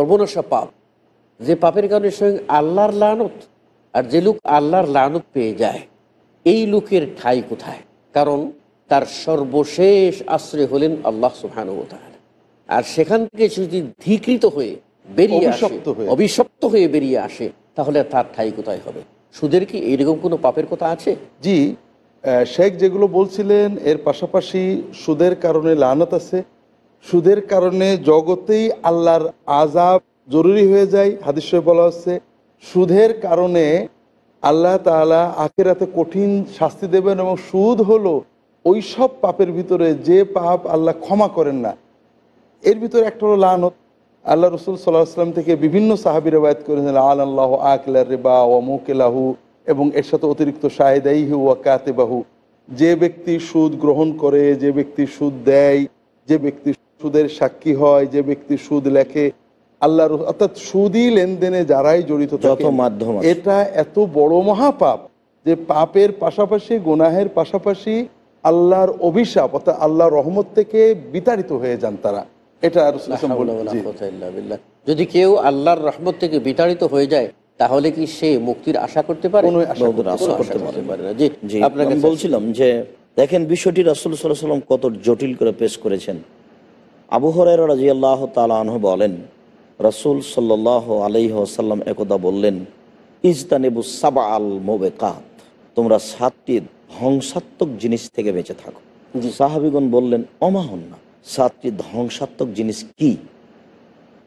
সর্বনাশা পাপ যে পাপের কারণে স্বয়ং আল্লাহর লানত আর যে লোক আল্লাহর লানত পেয়ে যায় এই লোকের ঠাই কোথায় কারণ তার সর্বশেষ আশ্রয় হলেন আল্লাহ সুহান আর সেখান থেকে যদি ধিকৃত হয়ে বেরিয়ে আসে অভিশপ্ত হয়ে বেরিয়ে আসে তাহলে তার ঠাই কোথায় হবে সুদের কি এইরকম কোনো পাপের কথা আছে জি শেখ যেগুলো বলছিলেন এর পাশাপাশি সুদের কারণে লানত আছে সুদের কারণে জগতেই আল্লাহর আজাব জরুরি হয়ে যায় হাদিসে বলা হচ্ছে সুদের কারণে আল্লাহ তালা আখেরাতে কঠিন শাস্তি দেবেন এবং সুদ হলো ওই সব পাপের ভিতরে যে পাপ আল্লাহ ক্ষমা করেন না এর ভিতরে একটা হলো লানত আল্লাহ রসুল সাল্লাহ আসলাম থেকে বিভিন্ন সাহাবি রেবায়ত করেছেন আল আল্লাহ আকলা রেবা ও মুকেলাহু এবং এর সাথে অতিরিক্ত হু ওয়া কাতে বাহু যে ব্যক্তি সুদ গ্রহণ করে যে ব্যক্তি সুদ দেয় যে ব্যক্তি সুদের সাক্ষী হয় যে ব্যক্তি সুদ লেখে আল্লাহ অর্থাৎ সুদই লেনদেনে যারাই জড়িত মাধ্যম এটা এত বড় মহাপাপ যে পাপের পাশাপাশি গুনাহের পাশাপাশি আল্লাহর অভিশাপ অর্থাৎ আল্লাহ রহমত থেকে বিতাড়িত হয়ে যান তারা এটা যদি কেউ আল্লাহর রহমত থেকে বিতাড়িত হয়ে যায় তাহলে কি সে মুক্তির আশা করতে পারে আপনাকে বলছিলাম যে দেখেন বিষয়টি রাসুল সাল্লাম কত জটিল করে পেশ করেছেন আবু হরের রাজি আল্লাহ তালাহ বলেন রসুল সাল্লাহ আলহ একদা বললেন ইজতানিবু সাবা আল মোবেকাত তোমরা সাতটি ধ্বংসাত্মক জিনিস থেকে বেঁচে থাকো সাহাবিগুন বললেন অমাহন্না সাতটি ধ্বংসাত্মক জিনিস কি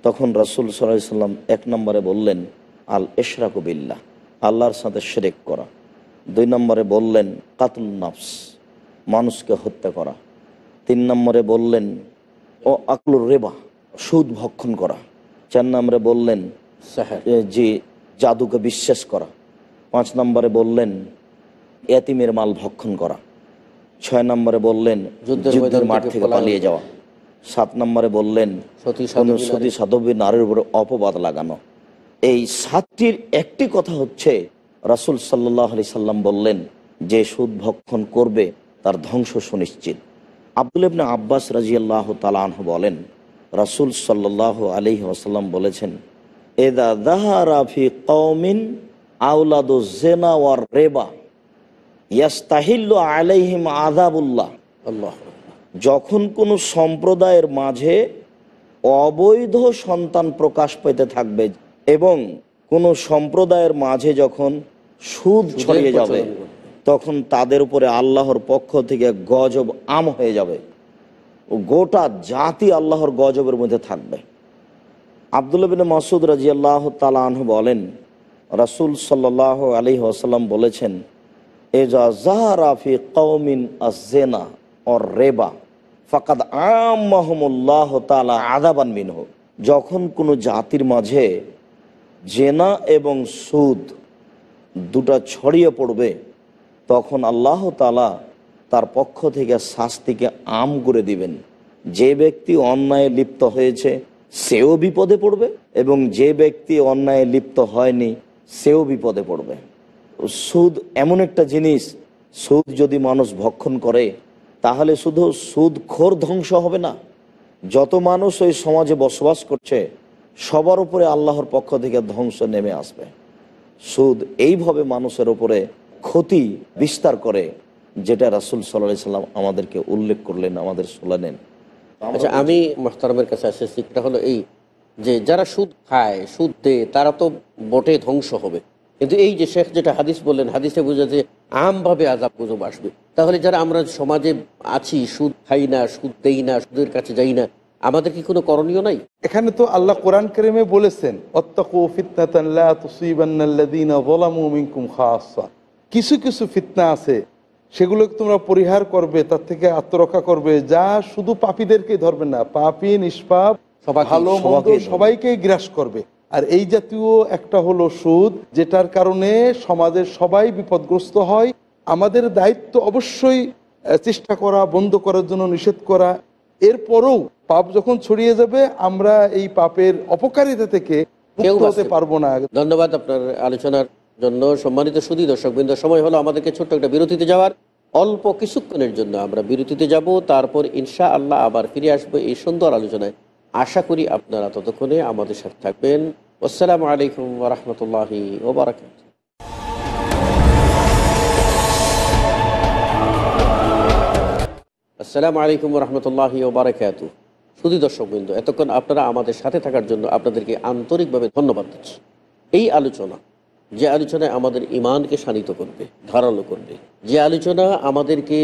তখন রসুল সাল্লাম এক নম্বরে বললেন আল এশরাক বিল্লাহ আল্লাহর সাথে শেরেক করা দুই নম্বরে বললেন কাতুল নাফস মানুষকে হত্যা করা তিন নম্বরে বললেন ও আকলুর রেবা সুদ ভক্ষণ করা চার নম্বরে বললেন যে জাদুকে বিশ্বাস করা পাঁচ নম্বরে বললেন এতিমের মাল ভক্ষণ করা ছয় নম্বরে বললেন যুদ্ধের মাঠ থেকে পালিয়ে যাওয়া সাত নম্বরে বললেন সতী সাধবী নারীর উপরে অপবাদ লাগানো এই সাতটির একটি কথা হচ্ছে রাসুল সাল্লাহ আলি সাল্লাম বললেন যে সুদ ভক্ষণ করবে তার ধ্বংস সুনিশ্চিত আব্দুল ইবনা আব্বাস রাজিয়াল্লাহ তালাহ বলেন রাসুল সাল্লাহ আলি আসাল্লাম বলেছেন এদা দাহারাফি কৌমিন জেনা ওয়ার রেবা আলাইহিম আদাবুল্লাহ আল্লাহ যখন কোনো সম্প্রদায়ের মাঝে অবৈধ সন্তান প্রকাশ পেতে থাকবে এবং কোনো সম্প্রদায়ের মাঝে যখন সুদ ছড়িয়ে যাবে তখন তাদের উপরে আল্লাহর পক্ষ থেকে গজব আম হয়ে যাবে ও গোটা জাতি আল্লাহর গজবের মধ্যে থাকবে আবদুল্লাবিন মাসুদ রাজি আল্লাহ তালাহ বলেন রাসুল সাল্লাহ আলী আসাল্লাম বলেছেন এজাফি কৌমিন আজেনা ও রেবা ফাকাদ আমহমুল্লাহ তালা আদাবান মিনহ যখন কোনো জাতির মাঝে জেনা এবং সুদ দুটা ছড়িয়ে পড়বে তখন আল্লাহ তালা তার পক্ষ থেকে শাস্তিকে আম করে দিবেন যে ব্যক্তি অন্যায় লিপ্ত হয়েছে সেও বিপদে পড়বে এবং যে ব্যক্তি অন্যায় লিপ্ত হয়নি সেও বিপদে পড়বে সুদ এমন একটা জিনিস সুদ যদি মানুষ ভক্ষণ করে তাহলে শুধু সুদ খোর ধ্বংস হবে না যত মানুষ ওই সমাজে বসবাস করছে সবার উপরে আল্লাহর পক্ষ থেকে ধ্বংস নেমে আসবে সুদ এইভাবে মানুষের উপরে ক্ষতি বিস্তার করে যেটা রাসুল সাল্লাহ সাল্লাম আমাদেরকে উল্লেখ করলেন আমাদের শোলানেন আচ্ছা আমি মোহতারমের কাছে আসেছি সেটা হলো এই যে যারা সুদ খায় সুদ দেয় তারা তো বটে ধ্বংস হবে কিন্তু এই যে শেখ যেটা হাদিস বললেন হাদিসে বোঝা যে আমভাবে আজাব গুজব আসবে তাহলে যারা আমরা সমাজে আছি সুদ খাই না সুদ দেই না সুদের কাছে যাই না আমাদের কি কোনো করণীয় নাই এখানে তো আল্লাহ কোরআন করিমে বলেছেন অত্তাকু ফিতনাতান লা তুসিবান্নাল্লাযীনা যালামু মিনকুম খাসসা কিছু কিছু ফিতনা আছে সেগুলোকে তোমরা পরিহার করবে তার থেকে আত্মরক্ষা করবে যা শুধু পাপীদেরকে ধরবে না পাপি নিষ্পাপ ভালো সবাইকে গ্রাস করবে আর এই জাতীয় একটা হলো সুদ যেটার কারণে সমাজের সবাই বিপদগ্রস্ত হয় আমাদের দায়িত্ব অবশ্যই চেষ্টা করা বন্ধ করার জন্য নিষেধ করা এরপরেও পাপ যখন ছড়িয়ে যাবে আমরা এই পাপের অপকারিতা থেকে পারবো না ধন্যবাদ আপনার আলোচনার জন্য সম্মানিত সুদী দর্শকবৃন্দ সময় হলো আমাদেরকে ছোট্ট একটা বিরতিতে যাওয়ার অল্প কিছুক্ষণের জন্য আমরা বিরতিতে যাব তারপর ইনশা আল্লাহ আবার ফিরে আসবো এই সুন্দর আলোচনায় আশা করি আপনারা ততক্ষণে আমাদের সাথে থাকবেন আসসালামু আলাইকুম রহমতুল্লাহি ওবরাকাত আসসালামু আলাইকুম রহমতুল্লাহি ওবরাকাত দর্শক দর্শকবৃন্দ এতক্ষণ আপনারা আমাদের সাথে থাকার জন্য আপনাদেরকে আন্তরিকভাবে ধন্যবাদ দিচ্ছি এই আলোচনা যে আলোচনা আমাদের ইমানকে শানিত করবে ধারালো করবে যে আলোচনা আমাদেরকে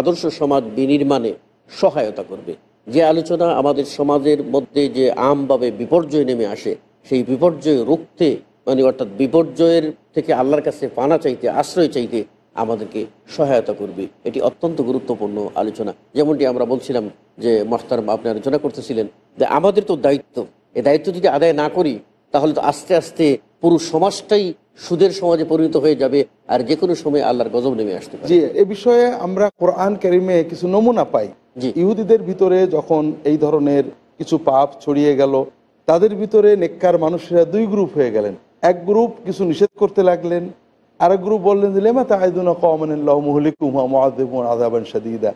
আদর্শ সমাজ বিনির্মাণে সহায়তা করবে যে আলোচনা আমাদের সমাজের মধ্যে যে আমভাবে বিপর্যয় নেমে আসে সেই বিপর্যয় রুখতে মানে অর্থাৎ বিপর্যয়ের থেকে আল্লাহর কাছে পানা চাইতে আশ্রয় চাইতে আমাদেরকে সহায়তা করবে এটি অত্যন্ত গুরুত্বপূর্ণ আলোচনা যেমনটি আমরা বলছিলাম যে মাস্তারম আপনি আলোচনা করতেছিলেন যে আমাদের তো দায়িত্ব এ দায়িত্ব যদি আদায় না করি তাহলে তো আস্তে আস্তে পুরো সমাজটাই সুদের সমাজে পরিণত হয়ে যাবে আর যে কোনো সময় আল্লাহর গজব নেমে আসতে পারে এ বিষয়ে আমরা কোরআন ক্যারিমে কিছু নমুনা পাই যে ইহুদিদের ভিতরে যখন এই ধরনের কিছু পাপ ছড়িয়ে গেল তাদের ভিতরে নেককার মানুষেরা দুই গ্রুপ হয়ে গেলেন এক গ্রুপ কিছু নিষেধ করতে লাগলেন আর এক গ্রুপ বললেন যে লেমা তাহদুনা কমান্লাহ মহলিকুমা মহাদেব আদাবান সাদিদা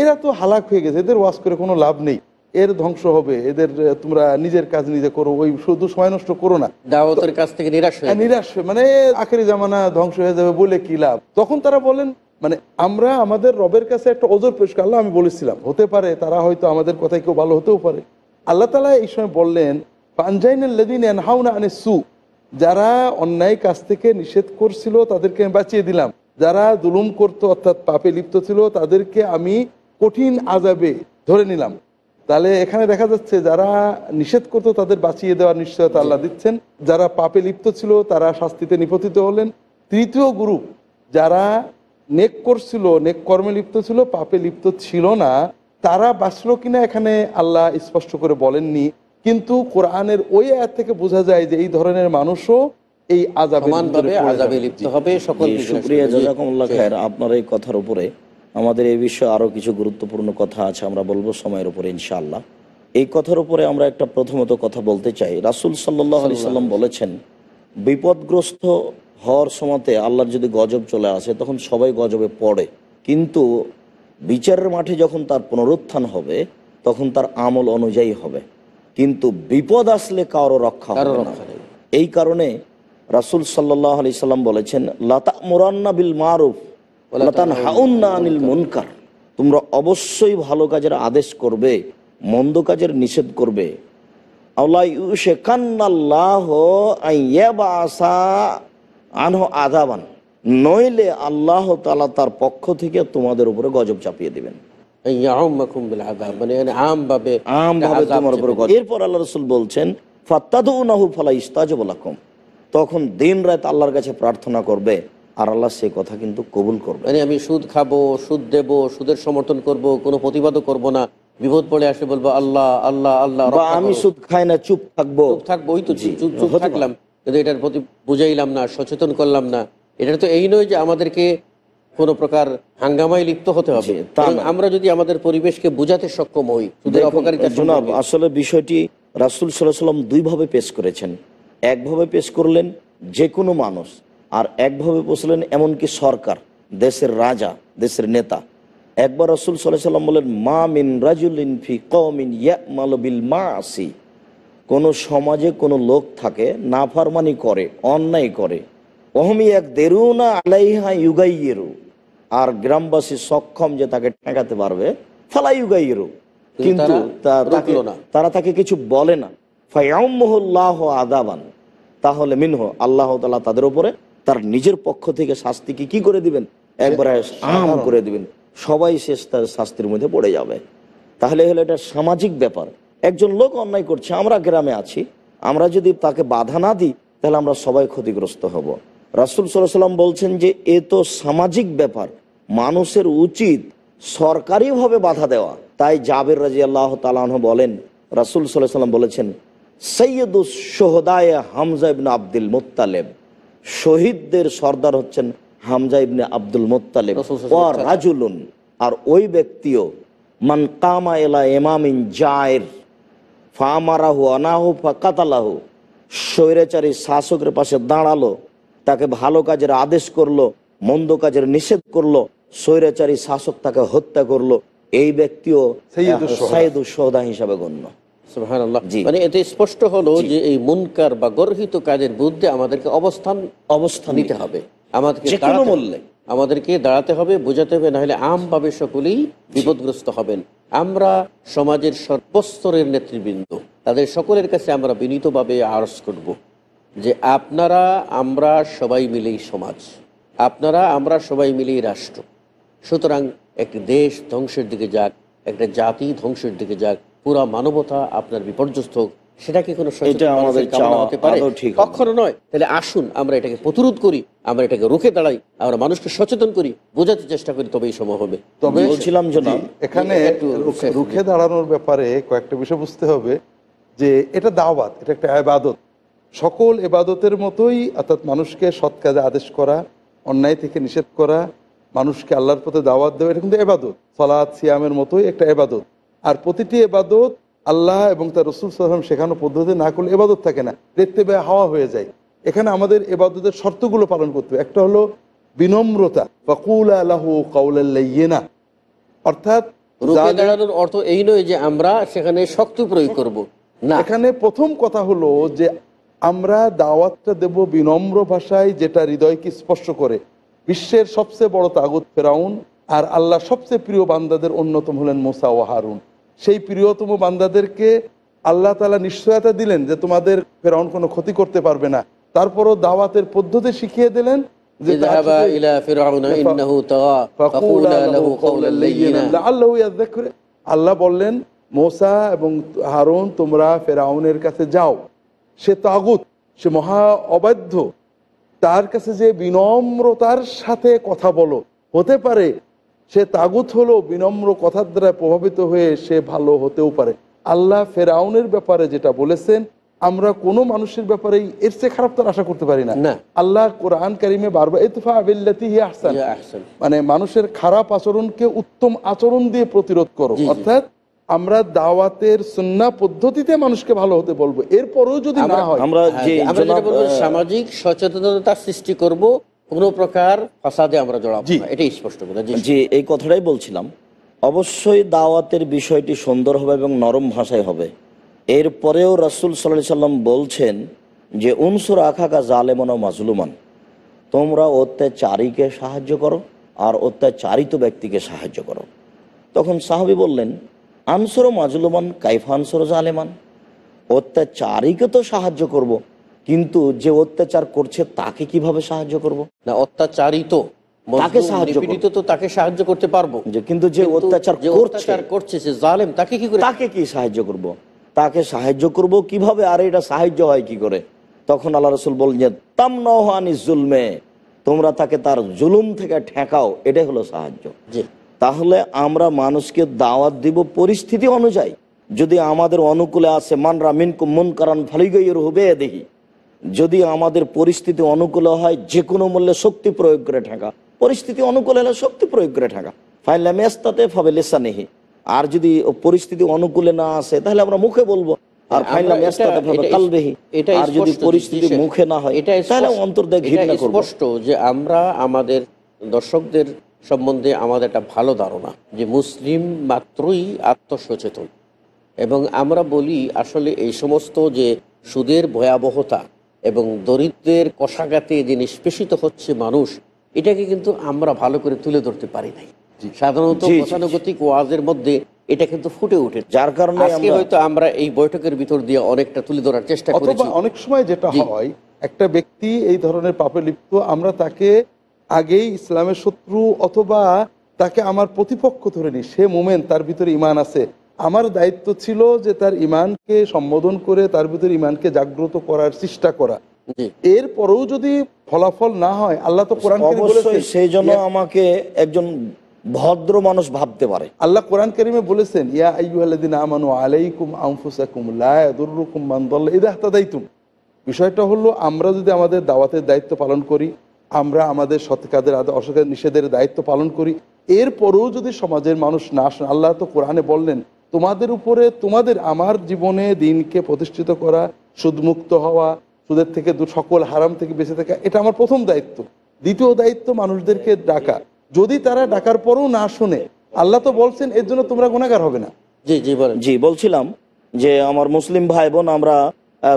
এরা তো হালাক হয়ে গেছে এদের ওয়াজ করে কোনো লাভ নেই এর ধ্বংস হবে এদের তোমরা নিজের কাজ নিজে করো ওই শুধু সময় নষ্ট করো না দাওয়াতের কাছ থেকে নিরাশ হয়ে হ্যাঁ, নিরাশ মানে আখেরি জামানা ধ্বংস হয়ে যাবে বলে কি লাভ তখন তারা বলেন মানে আমরা আমাদের রবের কাছে একটা ওজোর পেশ করলাম আমি বলেছিলাম হতে পারে তারা হয়তো আমাদের কথাই কেউ ভালো হতেও পারে আল্লাহ তালা এই সময় বললেন পাঞ্জাইন সু যারা অন্যায় কাজ থেকে নিষেধ করছিল তাদেরকে আমি বাঁচিয়ে দিলাম যারা দুলুম করতো অর্থাৎ পাপে লিপ্ত ছিল তাদেরকে আমি কঠিন আজাবে ধরে নিলাম তাহলে এখানে দেখা যাচ্ছে যারা নিষেধ করতো তাদের বাঁচিয়ে দেওয়ার নিশ্চয়তা আল্লাহ দিচ্ছেন যারা পাপে লিপ্ত ছিল তারা শাস্তিতে নিপতিত হলেন তৃতীয় গ্রুপ যারা নেক করছিল নেক কর্মে লিপ্ত ছিল পাপে লিপ্ত ছিল না তারা বাঁচল কিনা এখানে আল্লাহ স্পষ্ট করে বলেননি কিন্তু কোরআনের ওই আয়াত থেকে বোঝা যায় যে এই ধরনের মানুষও এই আজাবে আজাবে লিপ্ত হবে সকল আপনার এই কথার উপরে আমাদের এই বিষয়ে আরও কিছু গুরুত্বপূর্ণ কথা আছে আমরা বলবো সময়ের উপরে ইনশাআল্লাহ এই কথার উপরে আমরা একটা প্রথমত কথা বলতে চাই রাসুল সাল্লি সাল্লাম বলেছেন বিপদগ্রস্ত হওয়ার সময়তে আল্লাহর যদি গজব চলে আসে তখন সবাই গজবে পড়ে কিন্তু বিচারের মাঠে যখন তার পুনরুত্থান হবে তখন তার আমল অনুযায়ী হবে কিন্তু বিপদ আসলে কারো রক্ষা এই কারণে রাসুল সাল্লাহ আলি সাল্লাম বলেছেন লতা মোরান্না বিল মারুফ তোমরা অবশ্যই ভালো কাজের আদেশ করবে মন্দ কাজের নিষেধ করবে নইলে আল্লাহ তালা তার পক্ষ থেকে তোমাদের উপরে গজব চাপিয়ে দেবেন মানে এরপর আল্লাহ রসুল বলছেন তখন দিন রাত আল্লাহর কাছে প্রার্থনা করবে আর আল্লাহ সেই কথা কিন্তু কবুল করবো মানে আমি সুদ খাবো সুদ দেব সুদের সমর্থন করব কোনো প্রতিবাদও করব না বিপদ পড়ে আসে বলবো আল্লাহ আল্লাহ আল্লাহ আমি সুদ খাই না চুপ থাকবো চুপ থাকবো ওই তো চুপ থাকলাম কিন্তু এটার প্রতি বুঝাইলাম না সচেতন করলাম না এটা তো এই নয় যে আমাদেরকে কোন প্রকার হাঙ্গামায় লিপ্ত হতে হবে আমরা যদি আমাদের পরিবেশকে বুঝাতে সক্ষম হই সুদের অপকারিতা জনাব আসলে বিষয়টি রাসুল সাল্লাহ সাল্লাম দুইভাবে পেশ করেছেন একভাবে পেশ করলেন যে কোনো মানুষ আর একভাবে বসলেন এমনকি সরকার দেশের রাজা দেশের নেতা একবার রসুল সাল্লাম বলেন মা মিন রাজুলিন ফি কমিন মা আসি কোনো সমাজে কোনো লোক থাকে নাফারমানি করে অন্যায় করে অহমি এক দেরুনা আলাইহা ইউগাইয়েরু আর গ্রামবাসী সক্ষম যে তাকে ঠেকাতে পারবে ফালা ইউগাইয়েরু কিন্তু তারা তাকে কিছু বলে না ফাইয়াম্মহল্লাহ আদাবান তাহলে মিনহ আল্লাহ তালা তাদের উপরে তার নিজের পক্ষ থেকে শাস্তিকে কি করে দিবেন একবারে আম করে দিবেন সবাই শেষ তার শাস্তির মধ্যে পড়ে যাবে তাহলে হলো এটা সামাজিক ব্যাপার একজন লোক অন্যায় করছে আমরা গ্রামে আছি আমরা যদি তাকে বাধা না দিই তাহলে আমরা সবাই ক্ষতিগ্রস্ত হব রাসুল সাল্লাহ সাল্লাম বলছেন যে এ তো সামাজিক ব্যাপার মানুষের উচিত সরকারিভাবে বাধা দেওয়া তাই জাবের রাজি আল্লাহ তালাহ বলেন রাসুল সাল্লাহ সাল্লাম বলেছেন সৈয়দ সোহদায় হামজা ইবনা আব্দুল মোত্তালেব শহীদদের সর্দার হচ্ছেন হামজা ইবনে আব্দুল মোত্তালেব আর ওই ব্যক্তিও মান কামা এলা এমামিন জায়ের ফামারাহু অনাহু কাতালাহু স্বৈরাচারী শাসকের পাশে দাঁড়ালো তাকে ভালো কাজের আদেশ করলো মন্দ কাজের নিষেধ করলো স্বৈরাচারী শাসক তাকে হত্যা করলো এই ব্যক্তিও সাইদুসহদা হিসাবে গণ্য মানে এতে স্পষ্ট হলো যে এই মুনকার বা গর্হিত কাজের বিরুদ্ধে আমাদেরকে অবস্থান অবস্থান নিতে হবে আমাদেরকে আমাদেরকে দাঁড়াতে হবে বোঝাতে হবে নাহলে আমভাবে সকলেই বিপদগ্রস্ত হবেন আমরা সমাজের সর্বস্তরের নেতৃবৃন্দ তাদের সকলের কাছে আমরা বিনীতভাবে আরস করব যে আপনারা আমরা সবাই মিলেই সমাজ আপনারা আমরা সবাই মিলেই রাষ্ট্র সুতরাং একটি দেশ ধ্বংসের দিকে যাক একটা জাতি ধ্বংসের দিকে যাক পুরা মানবতা আপনার বিপর্যস্ত হোক সেটা কোনো কখনো নয় তাহলে আসুন আমরা এটাকে প্রতিরোধ করি আমরা এটাকে রুখে দাঁড়াই আমরা মানুষকে সচেতন করি বোঝাতে চেষ্টা করি তবেই সম্ভব হবে তবে বলছিলাম যদি এখানে রুখে দাঁড়ানোর ব্যাপারে কয়েকটা বিষয় বুঝতে হবে যে এটা দাওয়াত এটা একটা আবাদত সকল এবাদতের মতোই অর্থাৎ মানুষকে সৎ কাজে আদেশ করা অন্যায় থেকে নিষেধ করা মানুষকে আল্লাহর পথে দাওয়াত দেওয়া এটা কিন্তু এবাদত সলাদ সিয়ামের মতোই একটা এবাদত আর প্রতিটি এবাদত আল্লাহ এবং তার রসুল সাল্লাম শেখানো পদ্ধতি না করলে এবাদত থাকে না দেখতে ব্যয় হাওয়া হয়ে যায় এখানে আমাদের এবাদতের শর্তগুলো পালন করতে হবে একটা হলো বিনম্রতা বা কুল আল্লাহ কাউলাল্লাইয়েনা অর্থাৎ অর্থ এই নয় যে আমরা সেখানে শক্ত প্রয়োগ করব না এখানে প্রথম কথা হলো যে আমরা দাওয়াতটা দেব বিনম্র ভাষায় যেটা হৃদয়কে স্পর্শ করে বিশ্বের সবচেয়ে বড় তাগুত ফেরাউন আর আল্লাহ সবচেয়ে প্রিয় বান্দাদের অন্যতম হলেন মোসা ও হারুন সেই প্রিয়তম বান্দাদেরকে আল্লাহ তালা নিশ্চয়তা দিলেন যে তোমাদের ফেরাউন কোনো ক্ষতি করতে পারবে না তারপরও দাওয়াতের পদ্ধতি শিখিয়ে দিলেন আল্লাহ বললেন মোসা এবং হারুন তোমরা ফেরাউনের কাছে যাও সে তাগুত সে মহা অবাধ্য তার কাছে যে বিনম্রতার সাথে কথা বলো হতে পারে সে তাগুত হলো বিনম্র কথার দ্বারা প্রভাবিত হয়ে সে ভালো হতেও পারে আল্লাহ ফেরাউনের ব্যাপারে যেটা বলেছেন আমরা কোনো মানুষের ব্যাপারে এর চেয়ে খারাপ তার আশা করতে পারি না আল্লাহ কোরআন কারিমে বারবার ইতফা আবিল্লাতি আহসান মানে মানুষের খারাপ আচরণকে উত্তম আচরণ দিয়ে প্রতিরোধ করো অর্থাৎ আমরা দাওয়াতের সুন্না পদ্ধতিতে মানুষকে ভালো হতে বলবো এরপরেও যদি না হয় আমরা হ্যাঁ, সামাজিক সচেতনতা সৃষ্টি করব কোনো প্রকার ফাসাদে আমরা জড়াবো এটাই স্পষ্ট কথা জি এই কথাটাই বলছিলাম অবশ্যই দাওয়াতের বিষয়টি সুন্দর হবে এবং নরম ভাষায় হবে এরপরেও রাসুল সাল্লাহ সাল্লাম বলছেন যে উনসুর আখাকা জালেমন ও মাজলুমান তোমরা অত্যাচারীকে সাহায্য করো আর অত্যাচারিত ব্যক্তিকে সাহায্য করো তখন সাহাবি বললেন আনসর মাজলুমান কাইফা আনসর জালেমান অত্যাচারীকে তো সাহায্য করব। কিন্তু যে অত্যাচার করছে তাকে কিভাবে সাহায্য করব না অত্যাচারিত তাকে সাহায্য তো তাকে সাহায্য করতে পারবো কিন্তু যে অত্যাচার করছে সে জালেম তাকে কি করে তাকে কি সাহায্য করব। তাকে সাহায্য করব কিভাবে আর এটা সাহায্য হয় কি করে তখন আল্লাহ তাম জুলমে তোমরা তাকে তার জুলুম থেকে ঠেকাও এটাই হলো সাহায্য তাহলে আমরা মানুষকে দাওয়াত দিব পরিস্থিতি অনুযায়ী যদি আমাদের অনুকূলে আসে মানরা মিনকু মন কারণ ফালিগই দেখি যদি আমাদের পরিস্থিতি অনুকূল হয় যে কোনো মূল্যে শক্তি প্রয়োগ করে ঠেকা পরিস্থিতি অনুকূল হলে শক্তি প্রয়োগ করে ঠেকা ফাইনলা মেস্তাতে ফাবে নেহি আর যদি পরিস্থিতি অনুকূলে না আসে তাহলে আমরা মুখে বলবো আর পরিস্থিতি মুখে না হয় স্পষ্ট যে আমরা আমাদের দর্শকদের সম্বন্ধে আমাদের একটা ভালো ধারণা যে মুসলিম মাত্রই আত্মসচেতন এবং আমরা বলি আসলে এই সমস্ত যে সুদের ভয়াবহতা এবং দরিদ্রের কষাঘাতে যে নিষ্পেষিত হচ্ছে মানুষ এটাকে কিন্তু আমরা ভালো করে তুলে ধরতে পারি নাই সাধারণত গতানুগতিক ওয়াজের মধ্যে এটা কিন্তু ফুটে ওঠে যার কারণে হয়তো আমরা এই বৈঠকের ভিতর দিয়ে অনেকটা তুলে ধরার চেষ্টা করেছি অনেক সময় যেটা হয় একটা ব্যক্তি এই ধরনের পাপে লিপ্ত আমরা তাকে আগেই ইসলামের শত্রু অথবা তাকে আমার প্রতিপক্ষ ধরে নি সে মোমেন তার ভিতরে ইমান আছে আমার দায়িত্ব ছিল যে তার ইমানকে সম্বোধন করে তার ভিতরে ইমানকে জাগ্রত করার চেষ্টা করা এর পরেও যদি ফলাফল না হয় আল্লাহ তো কোরআন সেই জন্য আমাকে একজন ভদ্র মানুষ ভাবতে পারে আল্লাহ কোরআন করিমে বলেছেন বিষয়টা হলো আমরা যদি আমাদের দাওয়াতের দায়িত্ব পালন করি আমরা আমাদের সৎকাদের অসৎকার নিষেধের দায়িত্ব পালন করি এরপরেও যদি সমাজের মানুষ না আসেন আল্লাহ তো কোরআনে বললেন তোমাদের উপরে তোমাদের আমার জীবনে দিনকে প্রতিষ্ঠিত করা সুদমুক্ত হওয়া সুদের থেকে সকল হারাম থেকে বেঁচে থাকা এটা আমার প্রথম দায়িত্ব দ্বিতীয় দায়িত্ব মানুষদেরকে ডাকা যদি তারা ডাকার পরও না শুনে আল্লাহ তো বলছেন এর জন্য তোমরা গুণাগার হবে না জি জি জি বলছিলাম যে আমার মুসলিম ভাই বোন আমরা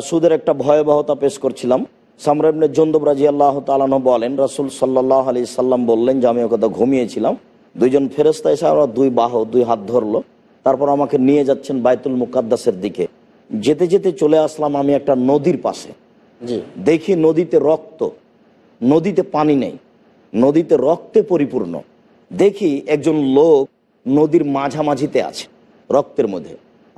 সুদের একটা ভয়াবহতা পেশ করছিলাম সামরাবনে জন্দব রাজি আল্লাহ তালন বলেন রাসুল সাল্লাহ আলি সাল্লাম বললেন যে আমি কথা ঘুমিয়েছিলাম দুইজন ফেরস্তা এসে আমরা দুই বাহ দুই হাত ধরলো তারপর আমাকে নিয়ে যাচ্ছেন বাইতুল মুকাদ্দাসের দিকে যেতে যেতে চলে আসলাম আমি একটা নদীর পাশে দেখি নদীতে রক্ত নদীতে পানি নেই নদীতে রক্তে পরিপূর্ণ দেখি একজন লোক নদীর মাঝামাঝিতে আছে রক্তের মধ্যে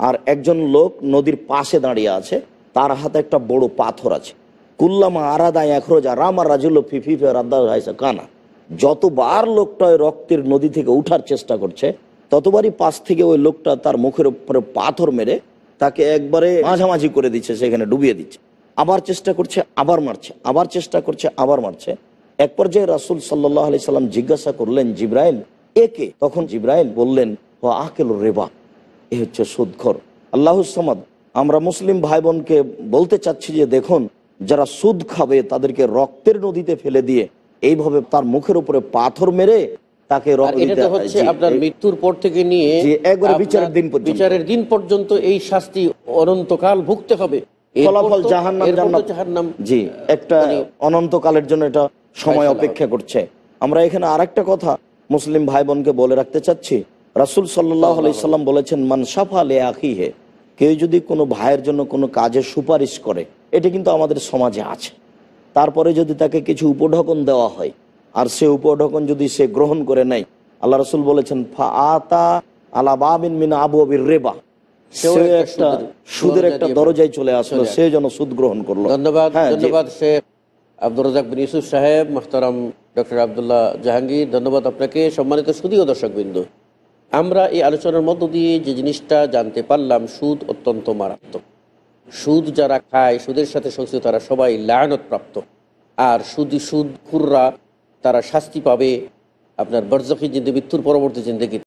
আর একজন লোক নদীর পাশে দাঁড়িয়ে আছে তার হাতে একটা বড় পাথর আছে কুল্লামা আরাদায় একরোজা রামা রাজুল ফিফিফে রাদ্দা কানা যতবার লোকটা রক্তের নদী থেকে উঠার চেষ্টা করছে ততবারই পাশ থেকে ওই লোকটা তার মুখের উপরে পাথর মেরে তাকে একবারে মাঝামাঝি করে দিচ্ছে সেখানে ডুবিয়ে দিচ্ছে আবার চেষ্টা করছে আবার মারছে আবার চেষ্টা করছে আবার মারছে এক পর্যায়ে রাসুল সাল্লাহ আলি সাল্লাম জিজ্ঞাসা করলেন জিব্রাইল একে তখন জিব্রাইল বললেন ও আকেল রেবা এ হচ্ছে সুদখর আল্লাহসামাদ আমরা মুসলিম ভাই বোনকে বলতে চাচ্ছি যে দেখুন যারা সুদ খাবে তাদেরকে রক্তের নদীতে ফেলে দিয়ে এইভাবে তার মুখের উপরে পাথর মেরে তাকে এটা মৃত্যুর পর থেকে নিয়ে বিচারের দিন বিচারের দিন পর্যন্ত এই শাস্তি অনন্তকাল ভুগতে হবে ফলাফল জাহান্নাম জি একটা মানে অনন্তকালের জন্য এটা সময় অপেক্ষা করছে আমরা এখানে আরেকটা কথা মুসলিম ভাই বোনকে বলে রাখতে চাচ্ছি রাসুল সাল্লাহ আলাইসাল্লাম বলেছেন মানসাফা লে আখি কেউ যদি কোনো ভাইয়ের জন্য কোনো কাজে সুপারিশ করে এটা কিন্তু আমাদের সমাজে আছে তারপরে যদি তাকে কিছু উপঢকন দেওয়া হয় আর সে উপঢকন যদি সে গ্রহণ করে নেয় আল্লাহ রসুল বলেছেন মিন আবু আবির রেবা সুদের একটা দরজায় চলে আসলো সে যেন সুদ গ্রহণ করলো ধন্যবাদ হ্যাঁ, রাজাক বিন ইউসুফ সাহেব ডক্টর আবদুল্লাহ জাহাঙ্গীর ধন্যবাদ আপনাকে সম্মানিত সুদীয় দর্শকবৃন্দ আমরা এই আলোচনার মধ্য দিয়ে যে জিনিসটা জানতে পারলাম সুদ অত্যন্ত মারাত্মক সুদ যারা খায় সুদের সাথে সংশ্লিষ্ট তারা সবাই লায়নত প্রাপ্ত আর সুদি সুদ খুররা তারা শাস্তি পাবে আপনার বরজখি জিন্দি মৃত্যুর পরবর্তী জিন্দগি